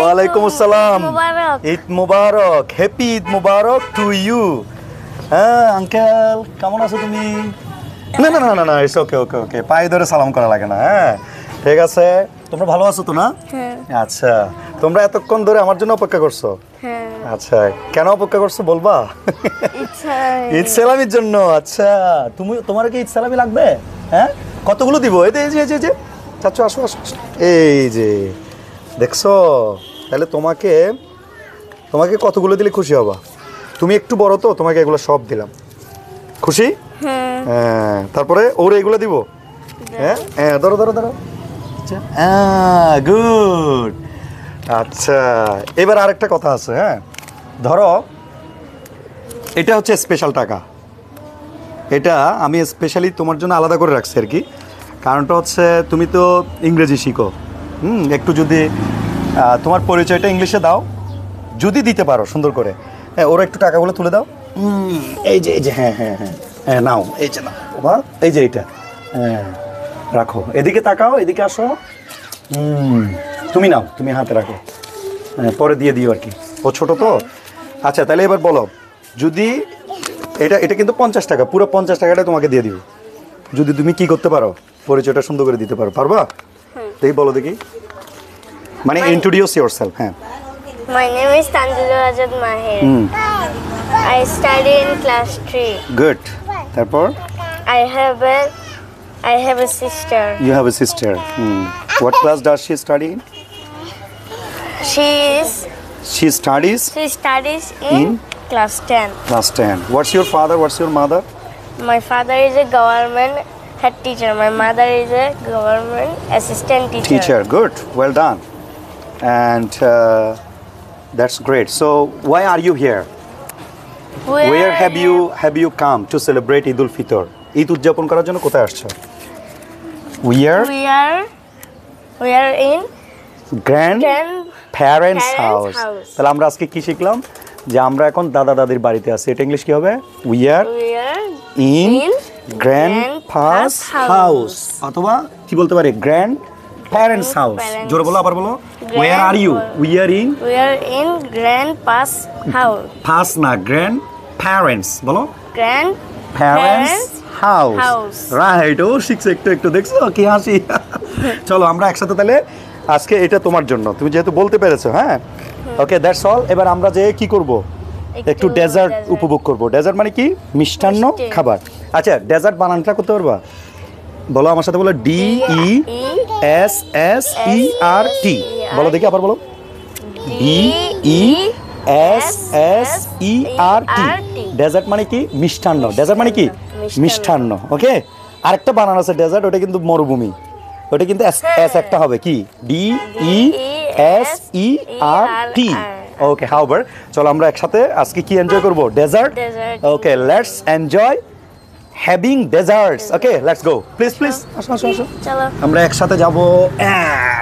ওয়ালাইকুম আসসালাম মুবারক মুবারক to you হ্যাঁ না না না না লাগে না হ্যাঁ ঠিক আছে তোমরা ভালো আছো তো না হ্যাঁ। আচ্ছা তোমরা এতক্ষণ ধরে আমার জন্য অপেক্ষা করছো হ্যাঁ। আচ্ছা কেন অপেক্ষা করছো বলবা ঈদ সালামির জন্য আচ্ছা তুমি তোমার কি ঈদ সালামি লাগবে হ্যাঁ কতগুলো দিব এই যে চাচ্ছ আসো আসো এই যে দেখছো তাহলে তোমাকে তোমাকে কতগুলো দিলে খুশি হবা তুমি একটু বড় তো তোমাকে এগুলো সব দিলাম খুশি হ্যাঁ, হ্যাঁ তারপরে ওর এগুলো দিব হ্যাঁ হ্যাঁ ধরো ধরো ধরো আচ্ছা, গুড আচ্ছা এবার আরেকটা কথা আছে হ্যাঁ ধরো এটা হচ্ছে স্পেশাল টাকা এটা আমি স্পেশালি তোমার জন্য আলাদা করে রাখছি আর কি কারণটা হচ্ছে তুমি তো ইংরেজি শিখো হুম একটু যদি তোমার পরিচয়টা ইংলিশে দাও যদি দিতে পারো সুন্দর করে হ্যাঁ ওরা একটু টাকাগুলো তুলে দাও এই যে এই যে হ্যাঁ হ্যাঁ হ্যাঁ হ্যাঁ নাও এই যে নাও বা এই যে এইটা হ্যাঁ রাখো এদিকে তাকাও এদিকে আসো তুমি নাও তুমি হাতে রাখো হ্যাঁ পরে দিয়ে দিও আর কি ও ছোটো তো আচ্ছা তাহলে এবার বলো যদি এটা এটা কিন্তু পঞ্চাশ টাকা পুরো পঞ্চাশ টাকাটা তোমাকে দিয়ে দিব যদি তুমি কি করতে পারো পরিচয়টা সুন্দর করে দিতে পারো পারবা তাই হ্যাঁ। বলো দেখি মানে ইন্ট্রোডিউস ইয়োর সেলফ হ্যাঁ my name is Tanjilur Azad Maher I study in class 3 good তারপর I have a I have a sister you have a sister what class does she study in she is she studies she studies in class 10. Class 10. What's your father? What's your mother my father is a government head teacher. My mother is a government assistant teacher. Teacher, good, well done. And uh, that's great. So, why are you here? Where, Where have you have you come to celebrate Eid ul Fitr? Eid উদযাপন করার জন্য কোথায় আসছো? We are We are we are in grand, grand parents, parents house. house. তাহলে আমরা আজকে কি শিখলাম? যে আমরা এখন দাদা দাদির বাড়িতে আছি। এটা ইংলিশ কি হবে? We are We are in, in grand first house অথবা কি বলতে পারি গ্র্যান্ড প্যারেন্টস হাউস জোরে বলো আবার বলো where are you we are in we are in grandpa's house pass না গ্র্যান্ড প্যারেন্টস বলো গ্র্যান্ড প্যারেন্টস হাউস রাইট ও শিখছে একটু একটু দেখছো কি হাসি চলো আমরা একসাথে তাহলে আজকে এটা তোমার জন্য তুমি যেহেতু বলতে পেরেছো হ্যাঁ ওকে দ্যাটস অল এবার আমরা যে কি করব একটু ডেজার্ট উপভোগ করব ডেজার্ট মানে কি মিষ্টান্ন খাবার আচ্ছা ডেজার্ট বানানটা করতে পারবা বলো আমার সাথে বলো D E S S E R T বলো দেখি আবার বলো D E S S E R T dessert মানে কি মিষ্টান্ন ডেজার্ট মানে কি মিষ্টান্ন ওকে আরেকটা বানান আছে ডেজার্ট ওটা কিন্তু মরুভূমি ওটা কিন্তু এস হ্যাঁ। একটা হবে কি D E S E R টি ওকে হাওবার চলো আমরা একসাথে আজকে কি এনজয় করবো dessert okay let's enjoy having desserts okay let's go please please আসো আসো আসো চলো আমরা একসাথে যাবো